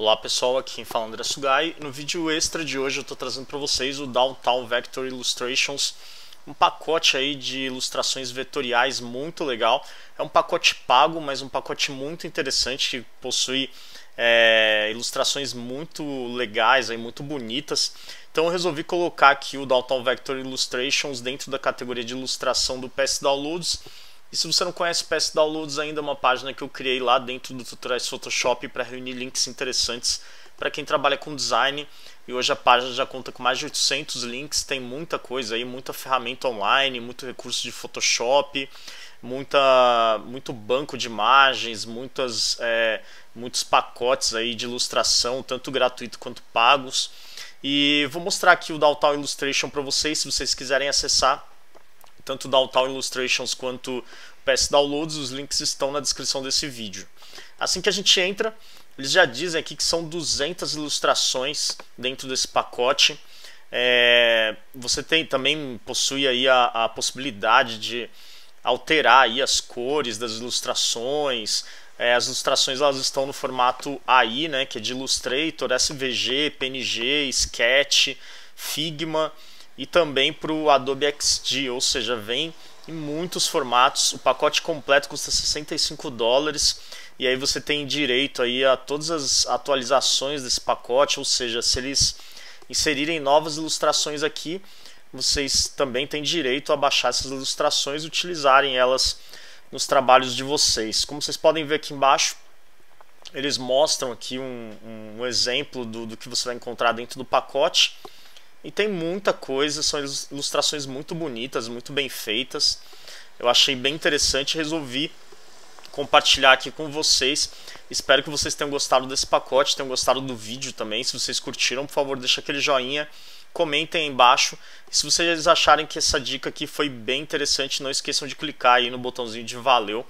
Olá pessoal, aqui quem fala é André Sugai. No vídeo extra de hoje eu estou trazendo para vocês o Downtown Vector Illustrations, um pacote aí de ilustrações vetoriais muito legal. É um pacote pago, mas um pacote muito interessante que possui é, ilustrações muito legais, aí, muito bonitas. Então eu resolvi colocar aqui o Downtown Vector Illustrations dentro da categoria de ilustração do PS Downloads e se você não conhece PS Downloads ainda, é uma página que eu criei lá dentro do Tutoriais Photoshop para reunir links interessantes para quem trabalha com design. E hoje a página já conta com mais de 800 links, tem muita coisa aí, muita ferramenta online, muito recurso de Photoshop, muita, muito banco de imagens, muitas, é, muitos pacotes aí de ilustração, tanto gratuito quanto pagos. E vou mostrar aqui o Downtown Illustration para vocês, se vocês quiserem acessar tanto da Altal Illustrations quanto PS Downloads, os links estão na descrição desse vídeo. Assim que a gente entra, eles já dizem aqui que são 200 ilustrações dentro desse pacote. É, você tem também possui aí a, a, possibilidade de alterar aí as cores das ilustrações. É, as ilustrações elas estão no formato AI, né, que é de Illustrator, SVG, PNG, Sketch, Figma e também para o Adobe XD, ou seja, vem em muitos formatos. O pacote completo custa 65 dólares e aí você tem direito aí a todas as atualizações desse pacote, ou seja, se eles inserirem novas ilustrações aqui, vocês também têm direito a baixar essas ilustrações e utilizarem elas nos trabalhos de vocês. Como vocês podem ver aqui embaixo, eles mostram aqui um, um exemplo do, do que você vai encontrar dentro do pacote. E tem muita coisa, são ilustrações muito bonitas, muito bem feitas. Eu achei bem interessante e resolvi compartilhar aqui com vocês. Espero que vocês tenham gostado desse pacote, tenham gostado do vídeo também. Se vocês curtiram, por favor, deixa aquele joinha, comentem aí embaixo. E se vocês acharem que essa dica aqui foi bem interessante, não esqueçam de clicar aí no botãozinho de valeu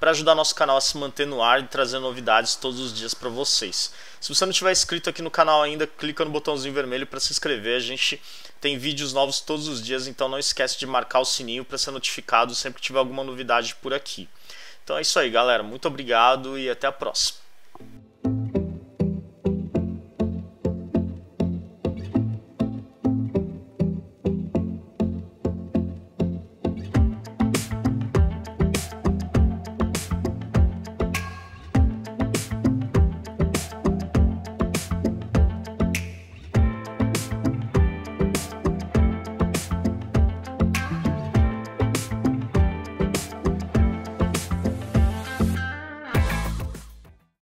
para ajudar nosso canal a se manter no ar e trazer novidades todos os dias para vocês. Se você não estiver inscrito aqui no canal ainda, clica no botãozinho vermelho para se inscrever. A gente tem vídeos novos todos os dias, então não esquece de marcar o sininho para ser notificado sempre que tiver alguma novidade por aqui. Então é isso aí, galera. Muito obrigado e até a próxima.